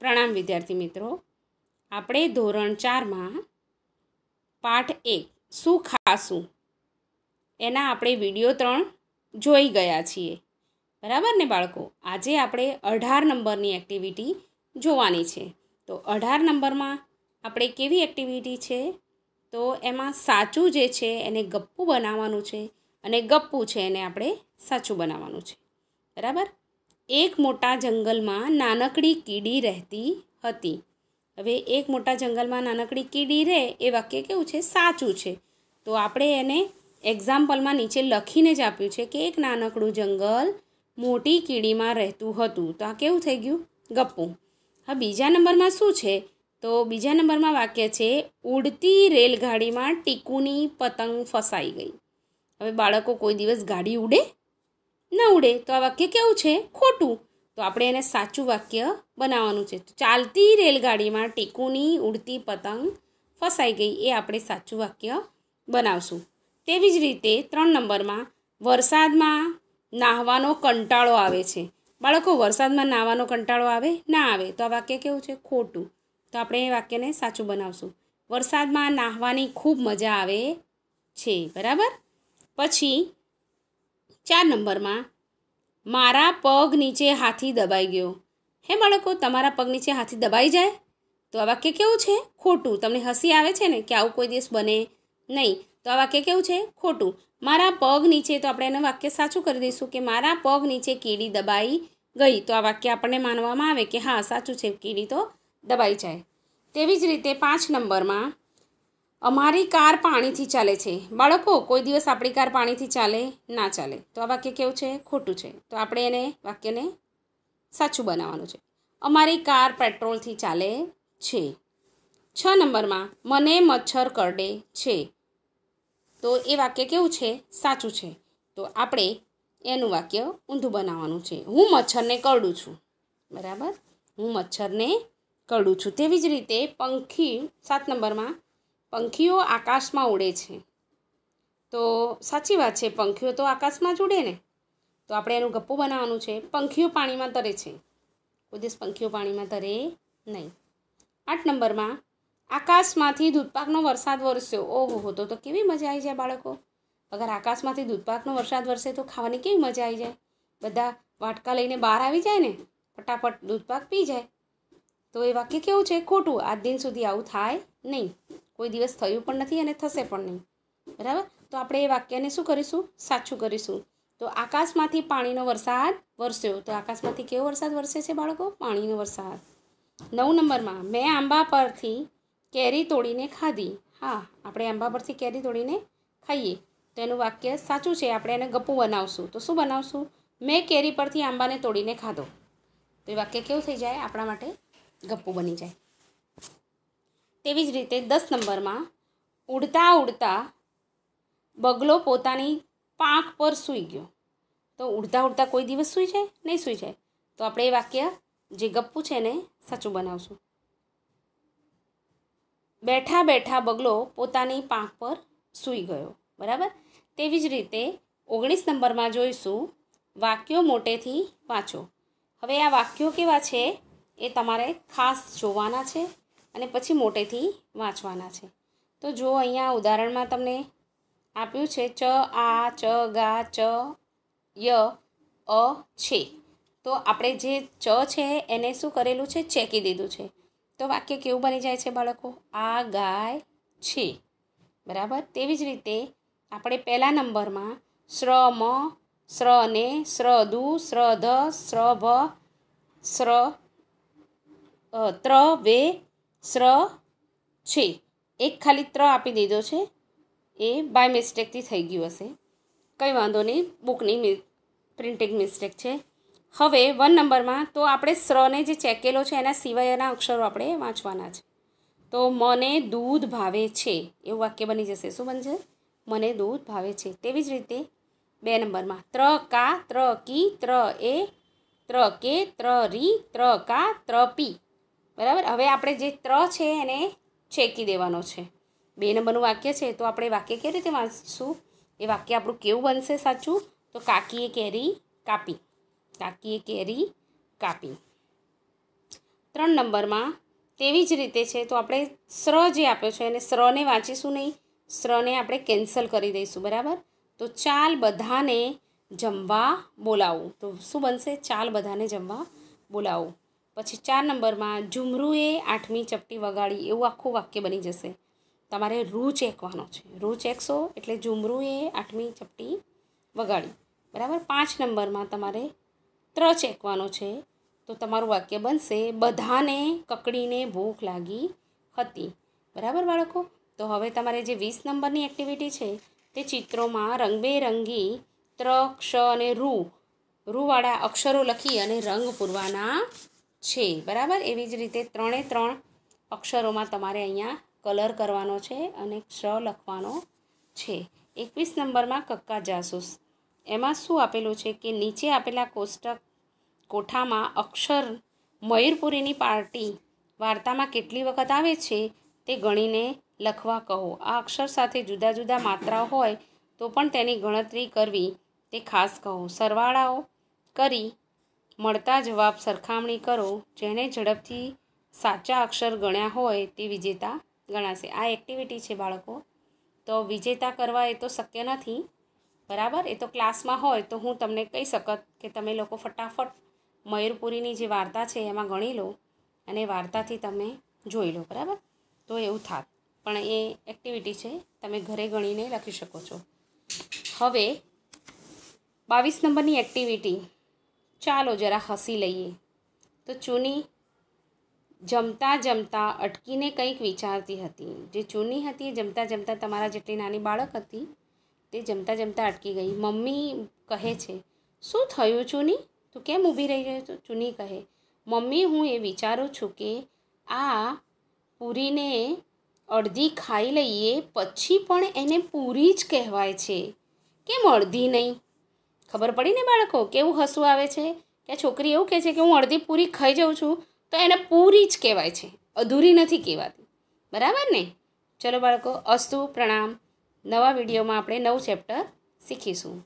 પ્રણામ વિદ્યાર્થી મિત્રો આપણે ધોરણ ચારમાં પાઠ એક શું ખાશું એના આપણે વિડીયો ત્રણ જોઈ ગયા છીએ બરાબર ને બાળકો આજે આપણે અઢાર નંબરની એક્ટિવિટી જોવાની છે તો અઢાર નંબરમાં આપણે કેવી એક્ટિવિટી છે તો એમાં સાચું જે છે એને ગપ્પું બનાવવાનું છે અને ગપ્પું છે એને આપણે સાચું બનાવવાનું છે બરાબર એક મોટા જંગલમાં નાનકડી કીડી રહેતી હતી હવે એક મોટા જંગલમાં નાનકડી કીડી રહે એ વાક્ય કેવું છે સાચું છે તો આપણે એને એક્ઝામ્પલમાં નીચે લખીને જ આપ્યું છે કે એક નાનકડું જંગલ મોટી કીડીમાં રહેતું હતું તો આ કેવું થઈ ગયું ગપ્પું હા બીજા નંબરમાં શું છે તો બીજા નંબરમાં વાક્ય છે ઉડતી રેલગાડીમાં ટીકુની પતંગ ફસાઈ ગઈ હવે બાળકો કોઈ દિવસ ગાડી ઉડે ન ઉડે તો આ વાક્ય કેવું છે ખોટું તો આપણે એને સાચું વાક્ય બનાવવાનું છે ચાલતી રેલગાડીમાં ટીકુની ઉડતી પતંગ ફસાઈ ગઈ એ આપણે સાચું વાક્ય બનાવશું તેવી જ રીતે ત્રણ નંબરમાં વરસાદમાં નાહવાનો કંટાળો આવે છે બાળકો વરસાદમાં નાહવાનો કંટાળો આવે ના આવે તો આ વાક્ય કેવું છે ખોટું તો આપણે એ વાક્યને સાચું બનાવશું વરસાદમાં નાહવાની ખૂબ મજા આવે છે બરાબર પછી ચાર નંબરમાં મારા પગ નીચે હાથી દબાઈ ગયો હે બાળકો તમારા પગ નીચે હાથી દબાઈ જાય તો આ વાક્ય કેવું છે ખોટું તમને હસી આવે છે ને કે આવું કોઈ દિવસ બને નહીં તો આ વાક્ય કેવું છે ખોટું મારા પગ નીચે તો આપણે એનું વાક્ય સાચું કરી દઈશું કે મારા પગ નીચે કીડી દબાઈ ગઈ તો આ વાક્ય આપણને માનવામાં આવે કે હા સાચું છે કીડી તો દબાઈ જાય તેવી જ રીતે પાંચ નંબરમાં અમારી કાર પાણીથી ચાલે છે બાળકો કોઈ દિવસ આપણી કાર પાણીથી ચાલે ના ચાલે તો આ વાક્ય કેવું છે ખોટું છે તો આપણે એને વાક્યને સાચું બનાવવાનું છે અમારી કાર પેટ્રોલથી ચાલે છે છ નંબરમાં મને મચ્છર કરડે છે તો એ વાક્ય કેવું છે સાચું છે તો આપણે એનું વાક્ય ઊંધું બનાવવાનું છે હું મચ્છરને કરડું છું બરાબર હું મચ્છરને કરડું છું તેવી જ રીતે પંખી સાત નંબરમાં પંખીઓ આકાશમાં ઉડે છે તો સાચી વાત છે પંખીઓ તો આકાશમાં જ ઉડે ને તો આપણે એનું ગપ્પો બનાવવાનું છે પંખીઓ પાણીમાં તરે છે કોઈ દિવસ પંખીઓ પાણીમાં તરે નહીં આઠ નંબરમાં આકાશમાંથી દૂધપાકનો વરસાદ વરસ્યો ઓહો તો તો કેવી મજા આવી જાય બાળકો અગર આકાશમાંથી દૂધપાકનો વરસાદ વરસે તો ખાવાની કેવી મજા આવી જાય બધા વાટકા લઈને બહાર આવી જાય ને ફટાફટ દૂધપાક પી જાય તો એ વાક્ય કેવું છે ખોટું આજ દિન સુધી આવું થાય નહીં કોઈ દિવસ થયું પણ નથી અને થશે પણ નહીં બરાબર તો આપણે એ વાક્યને શું કરીશું સાચું કરીશું તો આકાશમાંથી પાણીનો વરસાદ વરસ્યો તો આકાશમાંથી કેવો વરસાદ વરસે છે બાળકો પાણીનો વરસાદ નવ નંબરમાં મેં આંબા પરથી કેરી તોડીને ખાધી હા આપણે આંબા પરથી કેરી તોડીને ખાઈએ તો એનું વાક્ય સાચું છે આપણે એને ગપુ બનાવશું તો શું બનાવશું મેં કેરી પરથી આંબાને તોડીને ખાધો તો એ વાક્ય કેવું થઈ જાય આપણા માટે ગપ્પુ બની જાય તેવી જ રીતે દસ નંબરમાં ઉડતા ઉડતા બગલો પોતાની પાંખ પર સૂઈ ગયો તો ઉડતા ઉડતા કોઈ દિવસ સૂઈ જાય નહીં સૂઈ જાય તો આપણે એ વાક્ય જે ગપ્પું છે એને સાચું બનાવશું બેઠા બેઠા બગલો પોતાની પાંખ પર સૂઈ ગયો બરાબર તેવી જ રીતે ઓગણીસ નંબરમાં જોઈશું વાક્યો મોટેથી વાંચો હવે આ વાક્યો કેવા છે એ તમારે ખાસ જોવાના છે અને પછી મોટેથી વાંચવાના છે તો જો અહીંયા ઉદાહરણમાં તમને આપ્યું છે ચ આ ચ ગા ચ ય અ છે તો આપણે જે ચ છે એને શું કરેલું છે ચેકી દીધું છે તો વાક્ય કેવું બની જાય છે બાળકો આ ગાય છે બરાબર તેવી જ રીતે આપણે પહેલા નંબરમાં શ્ર મ શ્ર ને શ્ર દુ શ્ર ધ શ્ર ભ શ્ર ત્ર વે સ્ર છે એક ખાલી ત્ર આપી દીધો છે એ બાય મિસ્ટેકથી થઈ ગયું હશે કંઈ વાંધો નહીં બુકની પ્રિન્ટિંગ મિસ્ટેક છે હવે વન નંબરમાં તો આપણે સ્રને જે ચેકેલો છે એના સિવાયના અક્ષરો આપણે વાંચવાના છે તો મને દૂધ ભાવે છે એવું વાક્ય બની જશે શું બનશે મને દૂધ ભાવે છે તેવી જ રીતે બે નંબરમાં ત્ર કા ત્ર કી ત્ર એ ત્ર કે ત્ર રી ત્ર કા ત્ર પી બરાબર હવે આપણે જે ત્ર છે એને છેકી દેવાનો છે બે નંબરનું વાક્ય છે તો આપણે વાક્ય કેવી રીતે વાંચીશું એ વાક્ય આપણું કેવું બનશે સાચું તો કાકીએ કેરી કાપી કાકીએ કેરી કાપી ત્રણ નંબરમાં તેવી જ રીતે છે તો આપણે સ્ર જે આપ્યો છે એને સ્રને વાંચીશું નહીં સ્રને આપણે કેન્સલ કરી દઈશું બરાબર તો ચાલ બધાને જમવા બોલાવું તો શું બનશે ચાલ બધાને જમવા બોલાવું પછી ચાર નંબરમાં ઝુમરુએ આઠમી ચપટી વગાડી એવું આખું વાક્ય બની જશે તમારે રૂ ચેકવાનો છે રૂ ચેકશો એટલે ઝુમરુએ આઠમી ચપટી વગાડી બરાબર પાંચ નંબરમાં તમારે ત્ર ચેકવાનો છે તો તમારું વાક્ય બનશે બધાને કકડીને ભૂખ લાગી હતી બરાબર બાળકો તો હવે તમારે જે વીસ નંબરની એક્ટિવિટી છે તે ચિત્રોમાં રંગબેરંગી ત્ર ક્ષ અને રૂ રૂવાળા અક્ષરો લખી અને રંગ પૂરવાના છે બરાબર એવી જ રીતે ત્રણે ત્રણ અક્ષરોમાં તમારે અહીંયા કલર કરવાનો છે અને ક્ષ લખવાનો છે એકવીસ નંબરમાં કક્કા જાસૂસ એમાં શું આપેલું છે કે નીચે આપેલા કોષ્ટક કોઠામાં અક્ષર મયુરપુરીની પાર્ટી વાર્તામાં કેટલી વખત આવે છે તે ગણીને લખવા કહો આ અક્ષર સાથે જુદા જુદા માત્રાઓ હોય તો પણ તેની ગણતરી કરવી તે ખાસ કહો સરવાળાઓ કરી મળતા જવાબ સરખામણી કરો જેણે ઝડપથી સાચા અક્ષર ગણ્યા હોય તે વિજેતા ગણાશે આ એક્ટિવિટી છે બાળકો તો વિજેતા કરવા એ તો શક્ય નથી બરાબર એ તો ક્લાસમાં હોય તો હું તમને કહી શકત કે તમે લોકો ફટાફટ મયુરપુરીની જે વાર્તા છે એમાં ગણી લો અને વાર્તાથી તમે જોઈ લો બરાબર તો એવું થાત પણ એ એક્ટિવિટી છે તમે ઘરે ગણીને લખી શકો છો હવે બાવીસ નંબરની એક્ટિવિટી ચાલો જરા હસી લઈએ તો ચૂની જમતા જમતા અટકીને કંઈક વિચારતી હતી જે ચૂની હતી એ જમતા જમતા તમારા જેટલી નાની બાળક હતી તે જમતા જમતા અટકી ગઈ મમ્મી કહે છે શું થયું ચૂની તું કેમ ઊભી રહી ગયો છું ચૂની કહે મમ્મી હું એ વિચારું છું કે આ પૂરીને અડધી ખાઈ લઈએ પછી પણ એને પૂરી જ કહેવાય છે કેમ અડધી નહીં ખબર પડી ને બાળકો કેવું હસવું આવે છે કે છોકરી એવું કહે છે કે હું અડધી પૂરી ખાઈ જાઉં છું તો એને પૂરી જ કહેવાય છે અધૂરી નથી કહેવાતી બરાબર ને ચલો બાળકો અસ્તુ પ્રણામ નવા વિડીયોમાં આપણે નવું ચેપ્ટર શીખીશું